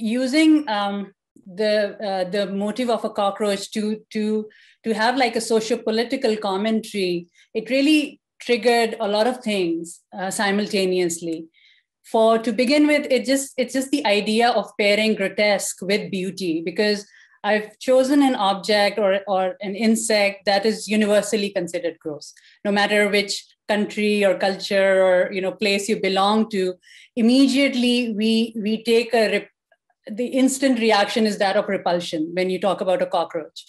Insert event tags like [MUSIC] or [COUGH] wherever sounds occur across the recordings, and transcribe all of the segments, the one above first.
using um, the uh, the motive of a cockroach to to to have like a socio-political commentary it really triggered a lot of things uh, simultaneously for to begin with it just it's just the idea of pairing grotesque with beauty because i've chosen an object or or an insect that is universally considered gross no matter which country or culture or you know place you belong to immediately we we take a the instant reaction is that of repulsion when you talk about a cockroach.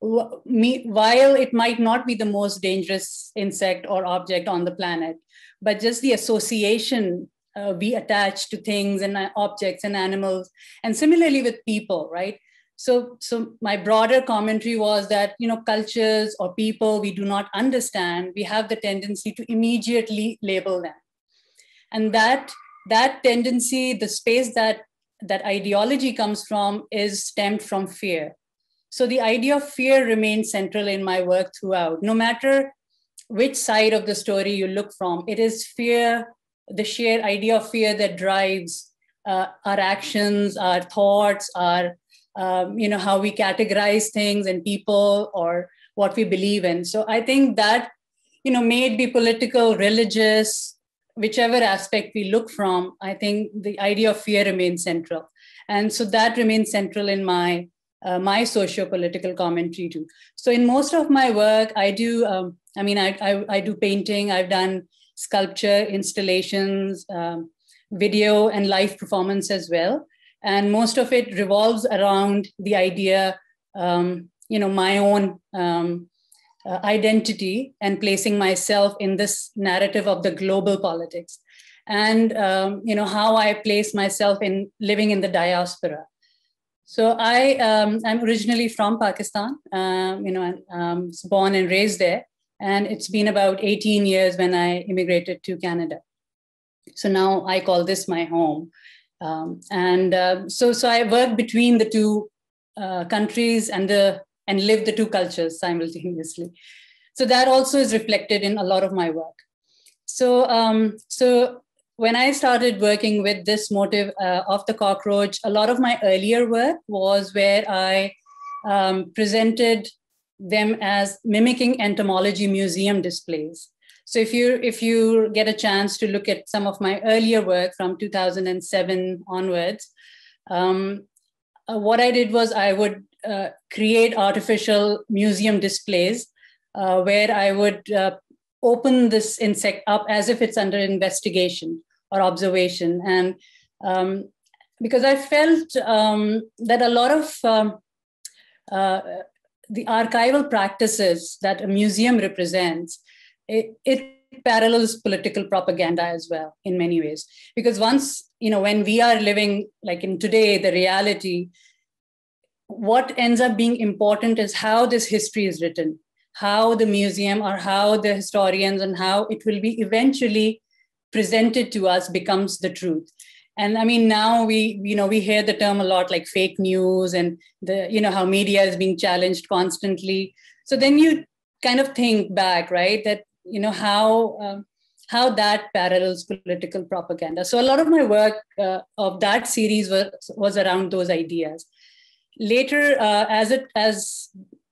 While it might not be the most dangerous insect or object on the planet, but just the association uh, we attach to things and uh, objects and animals, and similarly with people, right? So, so my broader commentary was that you know cultures or people we do not understand, we have the tendency to immediately label them, and that that tendency, the space that that ideology comes from is stemmed from fear. So the idea of fear remains central in my work throughout. No matter which side of the story you look from, it is fear, the sheer idea of fear that drives uh, our actions, our thoughts, our um, you know how we categorize things and people or what we believe in. So I think that you know may it be political, religious, whichever aspect we look from, I think the idea of fear remains central. And so that remains central in my uh, my socio-political commentary too. So in most of my work, I do, um, I mean, I, I, I, do painting, I've done sculpture, installations, um, video and live performance as well. And most of it revolves around the idea, um, you know, my own um, uh, identity and placing myself in this narrative of the global politics and um, you know how i place myself in living in the diaspora so i um, i'm originally from pakistan um, you know um, was born and raised there and it's been about 18 years when i immigrated to canada so now i call this my home um, and uh, so so i work between the two uh, countries and the and live the two cultures simultaneously. So that also is reflected in a lot of my work. So, um, so when I started working with this motive uh, of the cockroach, a lot of my earlier work was where I um, presented them as mimicking entomology museum displays. So if you if you get a chance to look at some of my earlier work from 2007 onwards, um, uh, what I did was I would uh, create artificial museum displays uh, where I would uh, open this insect up as if it's under investigation or observation. And um, because I felt um, that a lot of um, uh, the archival practices that a museum represents, it, it parallels political propaganda as well in many ways because once you know when we are living like in today the reality what ends up being important is how this history is written, how the museum or how the historians and how it will be eventually presented to us becomes the truth. And I mean, now we, you know, we hear the term a lot like fake news and the, you know, how media is being challenged constantly. So then you kind of think back, right? That, you know, how, um, how that parallels political propaganda. So a lot of my work uh, of that series was, was around those ideas later, uh, as it as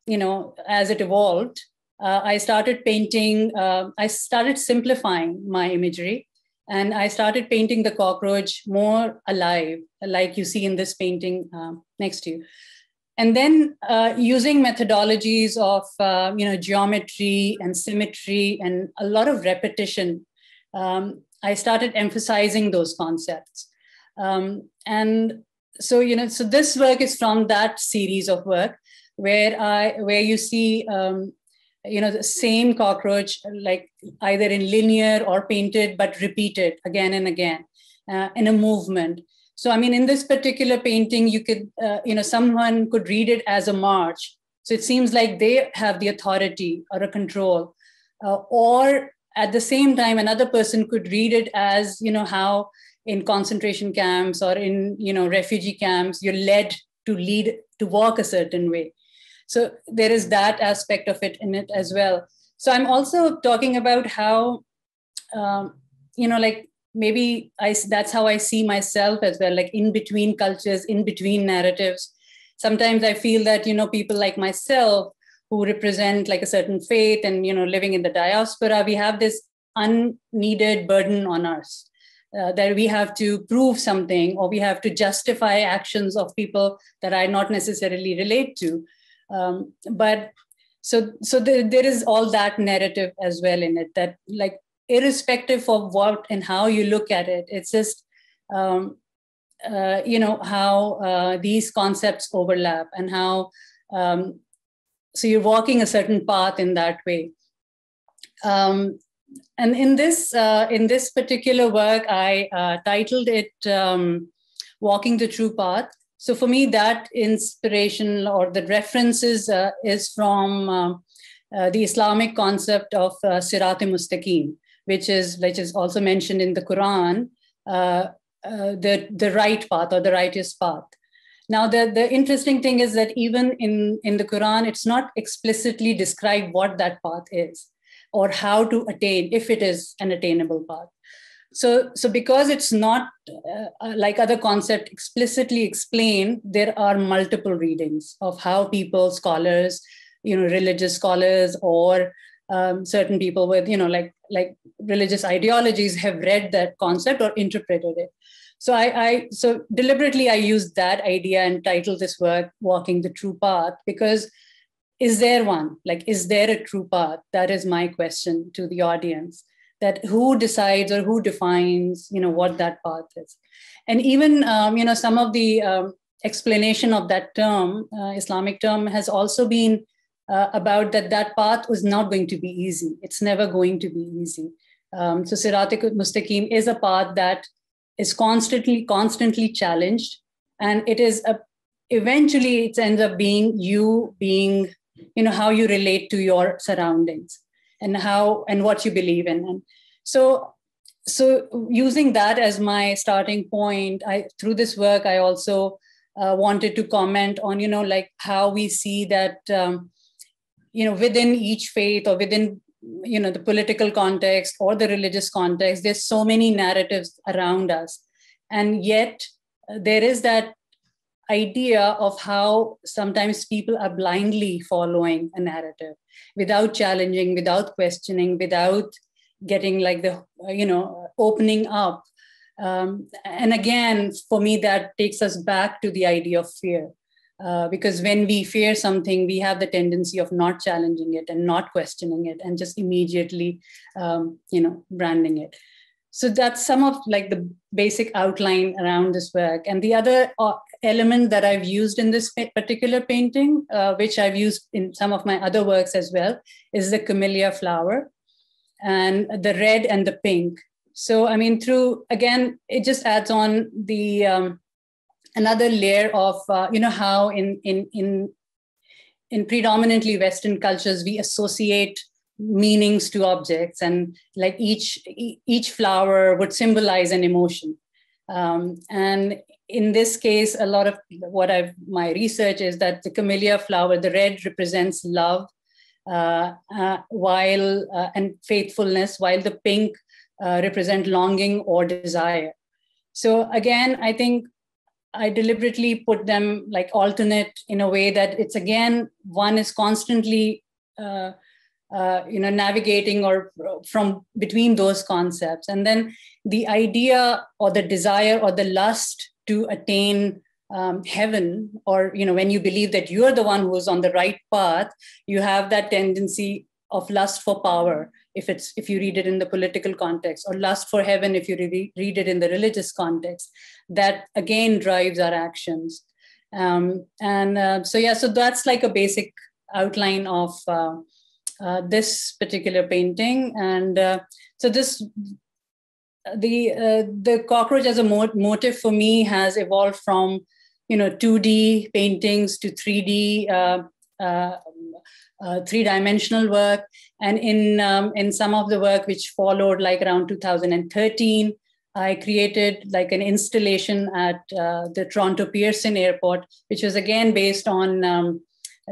you know, as it evolved, uh, I started painting. Uh, I started simplifying my imagery, and I started painting the cockroach more alive, like you see in this painting uh, next to you. And then uh, using methodologies of uh, you know geometry and symmetry and a lot of repetition, um, I started emphasizing those concepts. Um, and so you know so this work is from that series of work where i where you see um, you know the same cockroach like either in linear or painted but repeated again and again uh, in a movement so i mean in this particular painting you could uh, you know someone could read it as a march so it seems like they have the authority or a control uh, or at the same time another person could read it as you know how in concentration camps or in you know refugee camps you're led to lead to walk a certain way so there is that aspect of it in it as well so i'm also talking about how um, you know like maybe i that's how i see myself as well like in between cultures in between narratives sometimes i feel that you know people like myself who represent like a certain faith and you know living in the diaspora we have this unneeded burden on us uh, that we have to prove something or we have to justify actions of people that I not necessarily relate to. Um, but so so there, there is all that narrative as well in it that like irrespective of what and how you look at it, it's just um, uh, you know how uh, these concepts overlap and how um, so you're walking a certain path in that way. Um, and in this uh, in this particular work, I uh, titled it um, "Walking the True Path." So for me, that inspiration or the references uh, is from um, uh, the Islamic concept of uh, Sirat-e Mustaqim, which is which is also mentioned in the Quran, uh, uh, the the right path or the righteous path. Now, the, the interesting thing is that even in, in the Quran, it's not explicitly described what that path is or how to attain if it is an attainable path so so because it's not uh, uh like other concept explicitly explained there are multiple readings of how people scholars you know religious scholars or um, certain people with you know like like religious ideologies have read that concept or interpreted it so i i so deliberately i used that idea and titled this work walking the true path because is there one like is there a true path that is my question to the audience that who decides or who defines you know what that path is and even um, you know some of the um, explanation of that term uh, islamic term has also been uh, about that that path was not going to be easy it's never going to be easy um, so sirat mustaqim is a path that is constantly constantly challenged and it is a eventually it ends up being you being you know how you relate to your surroundings and how and what you believe in and so so using that as my starting point i through this work i also uh, wanted to comment on you know like how we see that um, you know within each faith or within you know the political context or the religious context there's so many narratives around us and yet uh, there is that idea of how sometimes people are blindly following a narrative without challenging, without questioning, without getting like the, you know, opening up. Um, and again, for me, that takes us back to the idea of fear. Uh, because when we fear something, we have the tendency of not challenging it and not questioning it and just immediately, um, you know, branding it so that's some of like the basic outline around this work and the other uh, element that I've used in this particular painting, uh, which I've used in some of my other works as well, is the camellia flower and the red and the pink. So, I mean, through again, it just adds on the um, another layer of, uh, you know, how in, in, in, in predominantly Western cultures, we associate meanings to objects and like each each flower would symbolize an emotion um, and in this case, a lot of what I've my research is that the camellia flower, the red represents love, uh, uh, while uh, and faithfulness, while the pink uh, represent longing or desire. So again, I think I deliberately put them like alternate in a way that it's again one is constantly. Uh, uh you know navigating or from between those concepts and then the idea or the desire or the lust to attain um, heaven or you know when you believe that you're the one who's on the right path you have that tendency of lust for power if it's if you read it in the political context or lust for heaven if you re- read it in the religious context that again drives our actions um, and uh, so yeah so that's like a basic outline of uh, uh, this particular painting and uh, so this the uh, the cockroach as a mot- motive for me has evolved from you know 2d paintings to 3d uh, uh, um, uh, three-dimensional work and in um, in some of the work which followed like around 2013 i created like an installation at uh, the toronto pearson airport which was again based on um,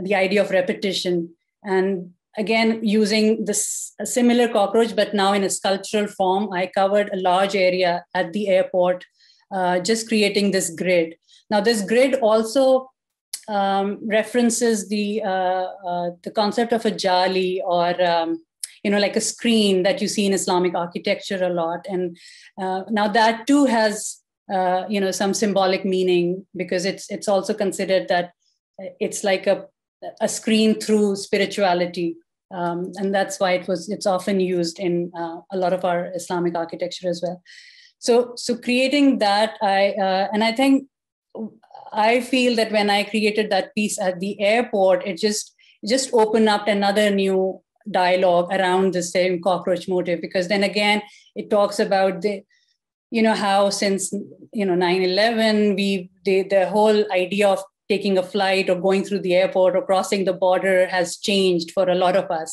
the idea of repetition and again using this similar cockroach but now in a sculptural form i covered a large area at the airport uh, just creating this grid now this grid also um, references the uh, uh, the concept of a jali or um, you know like a screen that you see in islamic architecture a lot and uh, now that too has uh, you know some symbolic meaning because it's it's also considered that it's like a a screen through spirituality um, and that's why it was it's often used in uh, a lot of our Islamic architecture as well. So so creating that, I uh, and I think I feel that when I created that piece at the airport, it just just opened up another new dialogue around the same cockroach motive because then again it talks about the you know how since you know 9-11 we the, the whole idea of taking a flight or going through the airport or crossing the border has changed for a lot of us.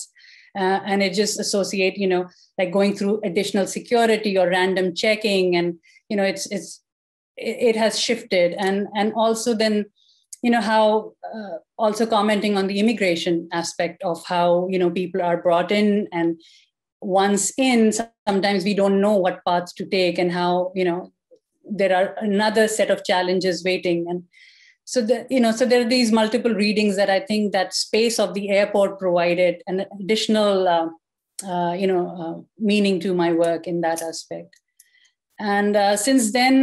Uh, and it just associate, you know, like going through additional security or random checking, and you know, it's it's it has shifted, and and also then, you know, how uh, also commenting on the immigration aspect of how you know people are brought in, and once in, sometimes we don't know what paths to take and how you know there are another set of challenges waiting, and so the, you know so there are these multiple readings that i think that space of the airport provided an additional uh, uh, you know uh, meaning to my work in that aspect and uh, since then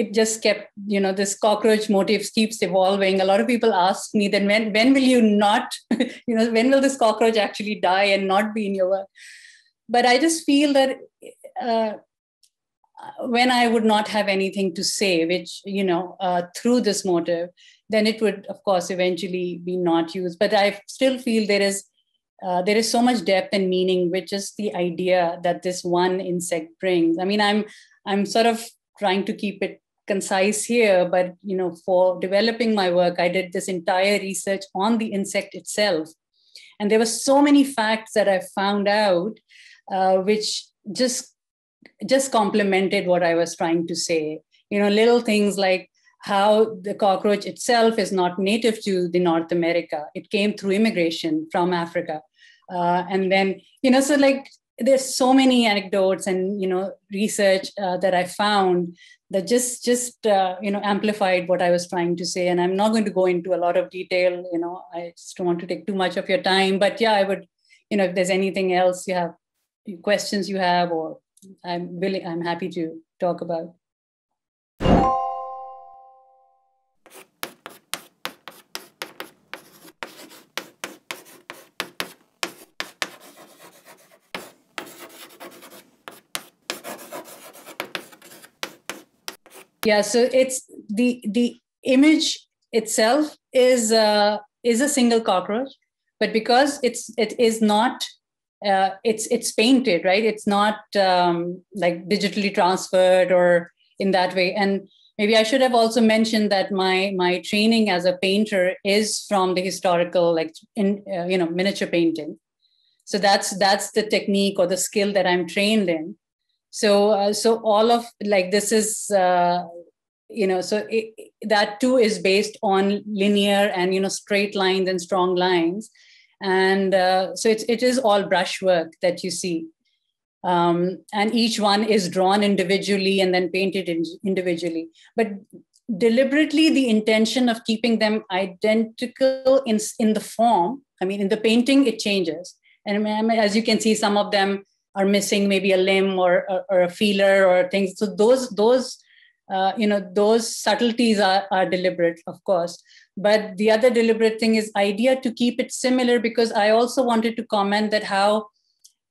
it just kept you know this cockroach motif keeps evolving a lot of people ask me then when when will you not [LAUGHS] you know when will this cockroach actually die and not be in your work but i just feel that uh, uh, when I would not have anything to say, which, you know, uh, through this motive, then it would, of course, eventually be not used. But I still feel there is. Uh, there is so much depth and meaning, which is the idea that this one insect brings. I mean, I'm I'm sort of trying to keep it concise here, but you know, for developing my work, I did this entire research on the insect itself, and there were so many facts that I found out, uh, which just just complemented what I was trying to say. You know, little things like how the cockroach itself is not native to the North America. It came through immigration from Africa. Uh, and then, you know, so like there's so many anecdotes and, you know, research uh, that I found that just, just uh, you know, amplified what I was trying to say. And I'm not going to go into a lot of detail, you know, I just don't want to take too much of your time. But yeah, I would, you know, if there's anything else you have, questions you have or I'm willing, I'm happy to talk about. Yeah, so it's the the image itself is uh, is a single cockroach, but because it's it is not uh, it's it's painted right it's not um, like digitally transferred or in that way and maybe i should have also mentioned that my my training as a painter is from the historical like in uh, you know miniature painting so that's that's the technique or the skill that i'm trained in so uh, so all of like this is uh, you know so it, that too is based on linear and you know straight lines and strong lines and uh, so it's, it is all brushwork that you see. Um, and each one is drawn individually and then painted in, individually. But deliberately, the intention of keeping them identical in, in the form, I mean, in the painting, it changes. And as you can see, some of them are missing maybe a limb or, or, or a feeler or things. So those, those uh, you know, those subtleties are, are deliberate, of course. But the other deliberate thing is idea to keep it similar because I also wanted to comment that how,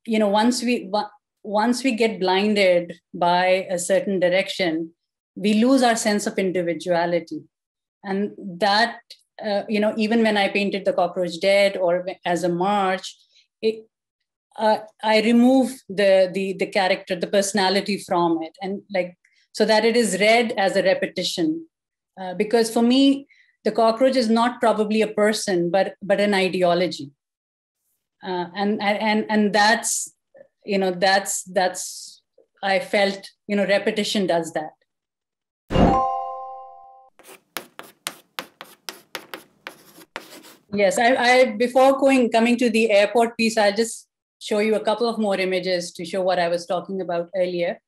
you know, once we once we get blinded by a certain direction, we lose our sense of individuality, and that uh, you know even when I painted the cockroach dead or as a march, it, uh, I remove the the the character, the personality from it, and like so that it is read as a repetition. Uh, because for me, the cockroach is not probably a person, but but an ideology, uh, and and and that's you know that's that's I felt you know repetition does that. Yes, I, I before going coming to the airport piece, I'll just show you a couple of more images to show what I was talking about earlier.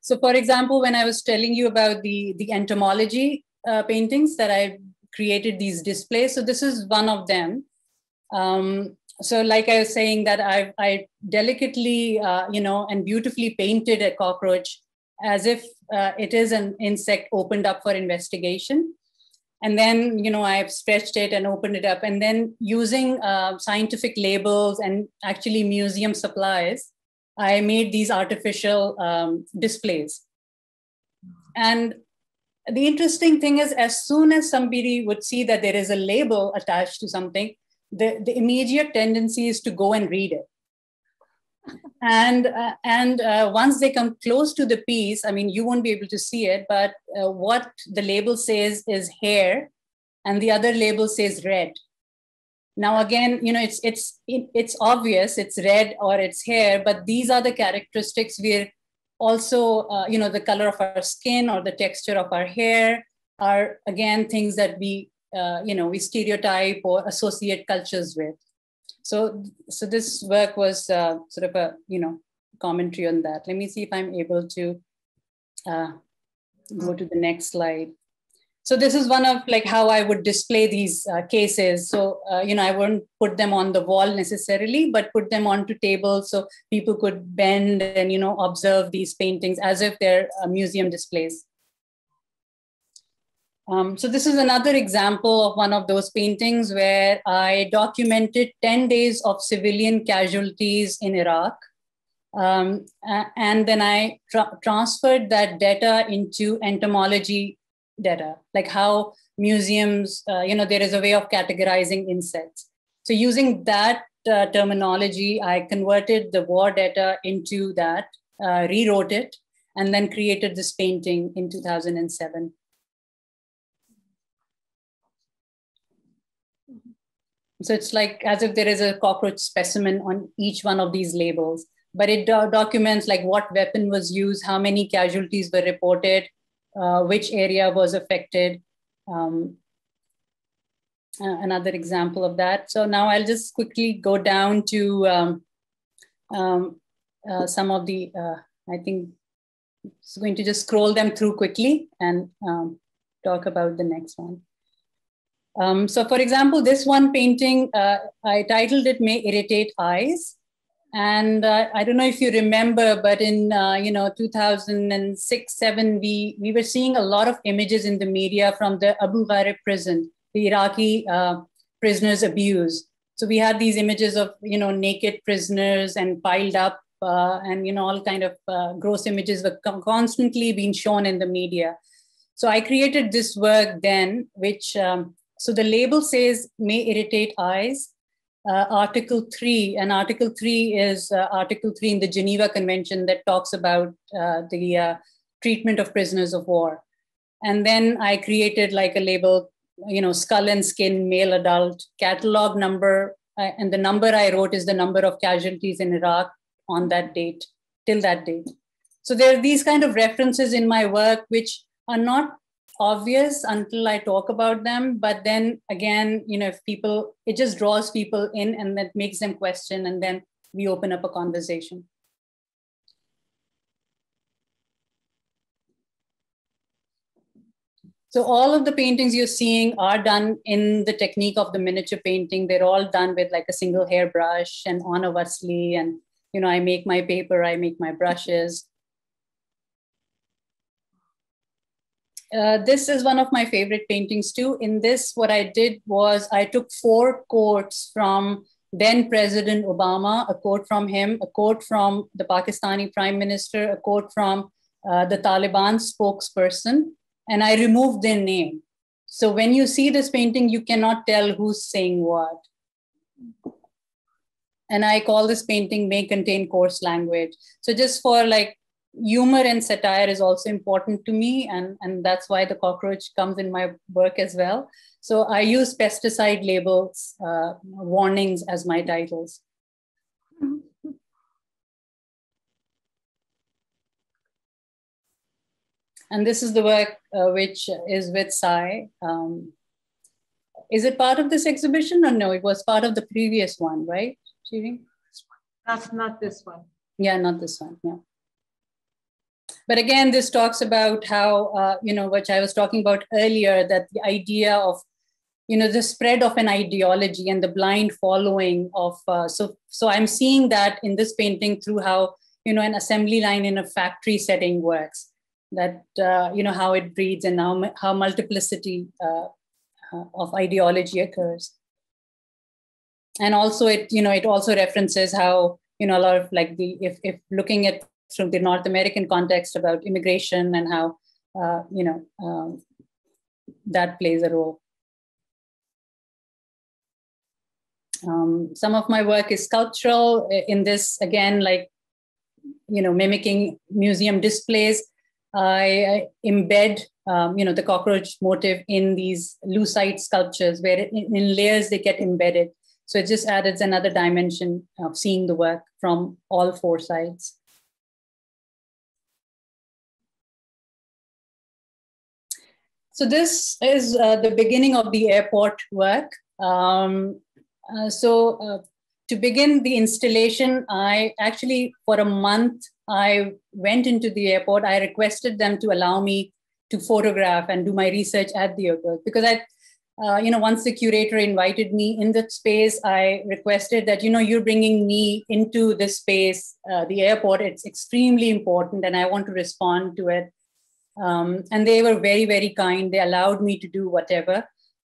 So for example, when I was telling you about the, the entomology, uh, paintings that I created these displays. So this is one of them. Um, so like I was saying that I, I delicately, uh, you know, and beautifully painted a cockroach as if uh, it is an insect opened up for investigation. And then, you know, I've stretched it and opened it up. And then using uh, scientific labels and actually museum supplies, I made these artificial um, displays. And the interesting thing is as soon as somebody would see that there is a label attached to something the, the immediate tendency is to go and read it and uh, and uh, once they come close to the piece i mean you won't be able to see it but uh, what the label says is hair and the other label says red now again you know it's it's it's obvious it's red or it's hair but these are the characteristics we're also uh, you know the color of our skin or the texture of our hair are again things that we uh, you know we stereotype or associate cultures with so so this work was uh, sort of a you know commentary on that let me see if i'm able to uh, go to the next slide so this is one of like how i would display these uh, cases so uh, you know i wouldn't put them on the wall necessarily but put them onto tables so people could bend and you know observe these paintings as if they're uh, museum displays um, so this is another example of one of those paintings where i documented 10 days of civilian casualties in iraq um, and then I tra transferred that data into entomology data, like how museums, uh, you know, there is a way of categorizing insects. So using that uh, terminology, I converted the war data into that, uh, rewrote it, and then created this painting in 2007. So it's like as if there is a cockroach specimen on each one of these labels, but it do documents like what weapon was used, how many casualties were reported, uh, which area was affected. Um, uh, another example of that. So now I'll just quickly go down to um, um, uh, some of the, uh, I think it's going to just scroll them through quickly and um, talk about the next one. Um, so for example, this one painting, uh, I titled it May Irritate Eyes and uh, i don't know if you remember but in uh, you know 2006 7 we we were seeing a lot of images in the media from the abu ghraib prison the iraqi uh, prisoners abuse so we had these images of you know naked prisoners and piled up uh, and you know all kind of uh, gross images were constantly being shown in the media so i created this work then which um, so the label says may irritate eyes uh, Article 3, and Article 3 is uh, Article 3 in the Geneva Convention that talks about uh, the uh, treatment of prisoners of war. And then I created like a label, you know, skull and skin, male adult, catalog number, uh, and the number I wrote is the number of casualties in Iraq on that date, till that date. So there are these kind of references in my work which are not obvious until I talk about them. But then again, you know, if people, it just draws people in and that makes them question, and then we open up a conversation. So all of the paintings you're seeing are done in the technique of the miniature painting. They're all done with like a single hairbrush and Anna Wesley and you know, I make my paper, I make my brushes. uh, this is one of my favorite paintings too. In this, what I did was I took four quotes from then President Obama, a quote from him, a quote from the Pakistani Prime Minister, a quote from uh, the Taliban spokesperson, and I removed their name. So when you see this painting, you cannot tell who's saying what. And I call this painting may contain coarse language. So just for like humor and satire is also important to me and and that's why the cockroach comes in my work as well so i use pesticide labels uh, warnings as my titles and this is the work uh, which is with sai um, is it part of this exhibition or no it was part of the previous one right Cheering? that's not this one yeah not this one yeah but again this talks about how uh, you know which i was talking about earlier that the idea of you know the spread of an ideology and the blind following of uh, so so i'm seeing that in this painting through how you know an assembly line in a factory setting works that uh, you know how it breeds and how, how multiplicity uh, uh, of ideology occurs and also it you know it also references how you know a lot of like the if if looking at through the North American context about immigration and how uh, you know um, that plays a role. Um, some of my work is sculptural. In this, again, like you know, mimicking museum displays, I, I embed um, you know the cockroach motif in these lucite sculptures, where in layers they get embedded. So it just adds another dimension of seeing the work from all four sides. So this is uh, the beginning of the airport work. Um, uh, so uh, to begin the installation, I actually, for a month, I went into the airport. I requested them to allow me to photograph and do my research at the airport because I, uh, you know, once the curator invited me in the space, I requested that, you know, you're bringing me into this space, uh, the airport. It's extremely important and I want to respond to it. Um, and they were very, very kind. They allowed me to do whatever.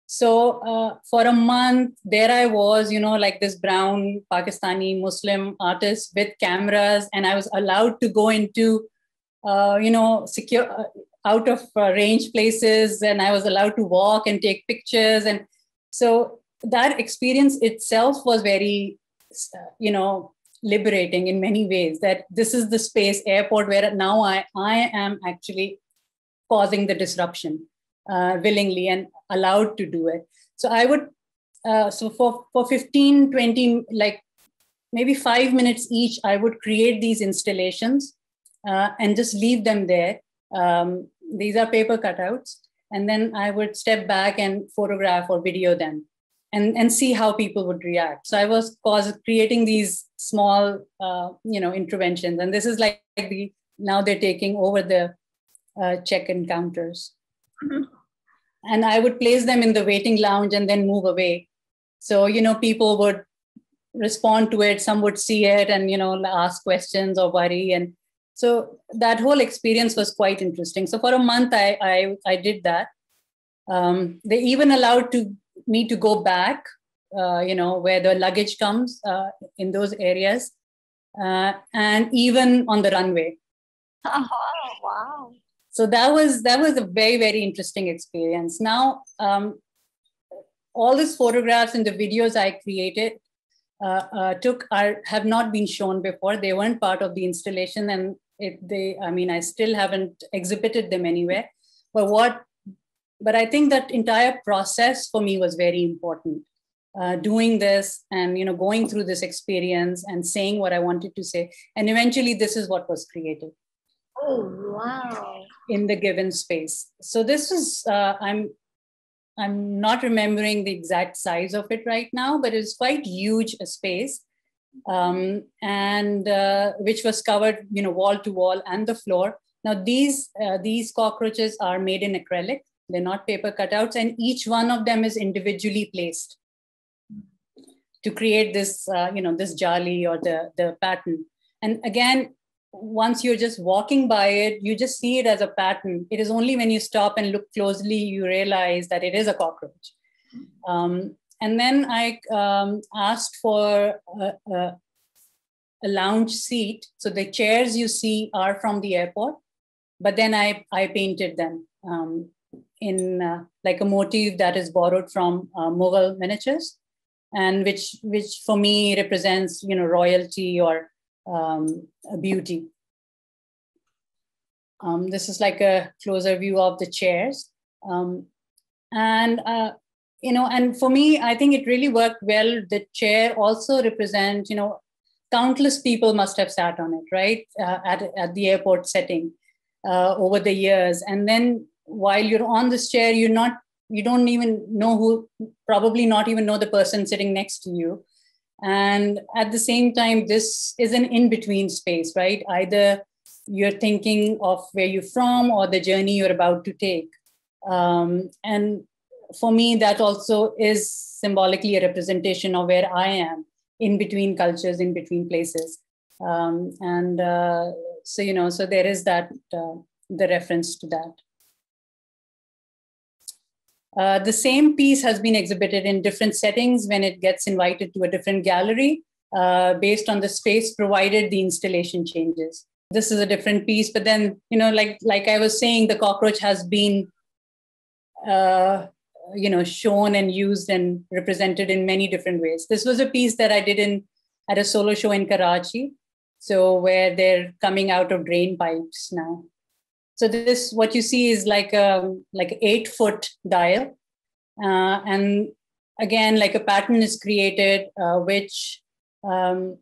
So uh, for a month, there I was, you know, like this brown Pakistani Muslim artist with cameras, and I was allowed to go into, uh, you know, secure uh, out of uh, range places, and I was allowed to walk and take pictures, and so that experience itself was very, uh, you know, liberating in many ways. That this is the space airport where now I I am actually causing the disruption uh, willingly and allowed to do it. So I would, uh, so for, for 15, 20, like maybe five minutes each, I would create these installations uh, and just leave them there. Um, these are paper cutouts. And then I would step back and photograph or video them and, and see how people would react. So I was cause, creating these small, uh, you know, interventions. And this is like, the, now they're taking over the uh, check-in counters. Mm-hmm. And I would place them in the waiting lounge and then move away. So, you know, people would respond to it, some would see it and, you know, ask questions or worry. And so that whole experience was quite interesting. So for a month, I, I, I did that. Um, they even allowed to, me to go back, uh, you know, where the luggage comes uh, in those areas uh, and even on the runway. Oh, wow so that was that was a very very interesting experience now um, all these photographs and the videos i created uh, uh, took are have not been shown before they weren't part of the installation and it, they i mean i still haven't exhibited them anywhere but what but i think that entire process for me was very important uh, doing this and you know going through this experience and saying what i wanted to say and eventually this is what was created Oh, wow. In the given space. So this is, uh, I'm, I'm not remembering the exact size of it right now, but it's quite huge a space. Um, and uh, which was covered, you know, wall to wall and the floor. Now these uh, these cockroaches are made in acrylic. They're not paper cutouts, and each one of them is individually placed to create this, uh, you know, this jali or the the pattern. And again, once you're just walking by it, you just see it as a pattern. It is only when you stop and look closely you realize that it is a cockroach. Um, and then I um, asked for a, a, a, lounge seat. So the chairs you see are from the airport, but then I, I painted them um, in uh, like a motif that is borrowed from uh, Mughal miniatures and which, which for me represents, you know, royalty or um, beauty. Um, this is like a closer view of the chairs. Um, and, uh, you know, and for me, I think it really worked well. The chair also represents, you know, countless people must have sat on it, right? Uh, at, at the airport setting uh, over the years. And then while you're on this chair, you're not, you don't even know who, probably not even know the person sitting next to you. And at the same time, this is an in between space, right? Either you're thinking of where you're from or the journey you're about to take. Um, and for me, that also is symbolically a representation of where I am in between cultures, in between places. Um, and uh, so, you know, so there is that, uh, the reference to that. Uh, the same piece has been exhibited in different settings when it gets invited to a different gallery. Uh, based on the space provided the installation changes this is a different piece but then you know like like i was saying the cockroach has been uh, you know shown and used and represented in many different ways this was a piece that i did in at a solo show in karachi so where they're coming out of drain pipes now so this, what you see is like a like eight foot dial, uh, and again, like a pattern is created, uh, which, um,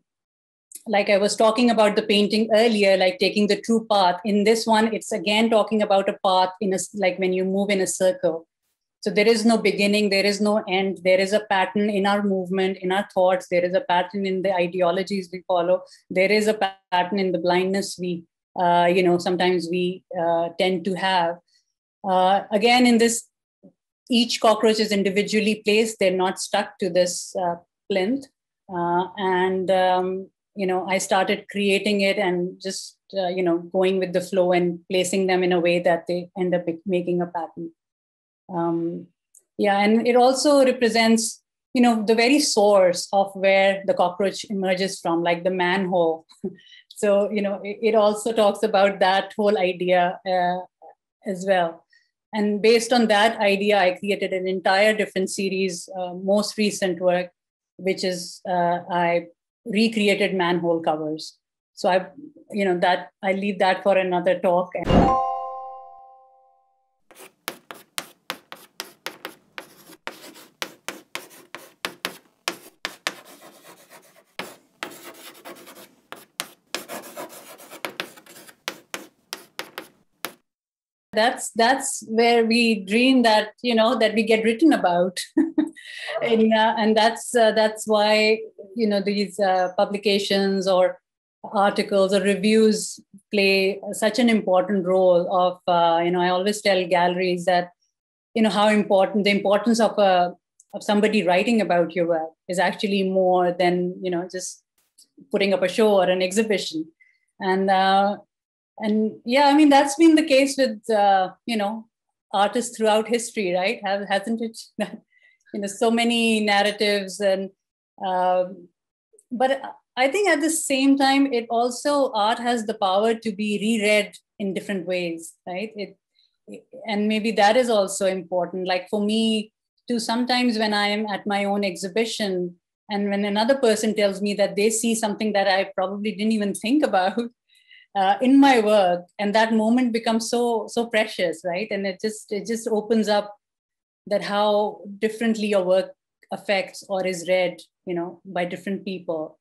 like I was talking about the painting earlier, like taking the true path. In this one, it's again talking about a path in a like when you move in a circle. So there is no beginning, there is no end. There is a pattern in our movement, in our thoughts. There is a pattern in the ideologies we follow. There is a pattern in the blindness we uh, you know sometimes we uh, tend to have uh, again in this each cockroach is individually placed they're not stuck to this uh, plinth uh, and um, you know i started creating it and just you know going with the flow and placing them in a way that they end up making a pattern um, yeah and it also represents you know the very source of where the cockroach emerges from like the manhole [LAUGHS] so you know it, it also talks about that whole idea uh, as well and based on that idea i created an entire different series uh, most recent work which is uh, i recreated manhole covers so i you know that i leave that for another talk and- that's that's where we dream that you know that we get written about [LAUGHS] and, uh, and that's uh, that's why you know these uh, publications or articles or reviews play such an important role of uh, you know i always tell galleries that you know how important the importance of a uh, of somebody writing about your work is actually more than you know just putting up a show or an exhibition and uh, and yeah i mean that's been the case with uh, you know artists throughout history right Have, hasn't it [LAUGHS] you know so many narratives and um, but i think at the same time it also art has the power to be reread in different ways right it and maybe that is also important like for me to sometimes when i am at my own exhibition and when another person tells me that they see something that i probably didn't even think about uh, in my work and that moment becomes so so precious right and it just it just opens up that how differently your work affects or is read you know by different people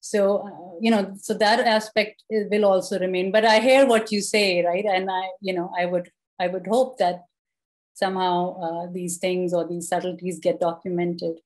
so uh, you know so that aspect will also remain but i hear what you say right and i you know i would i would hope that somehow uh, these things or these subtleties get documented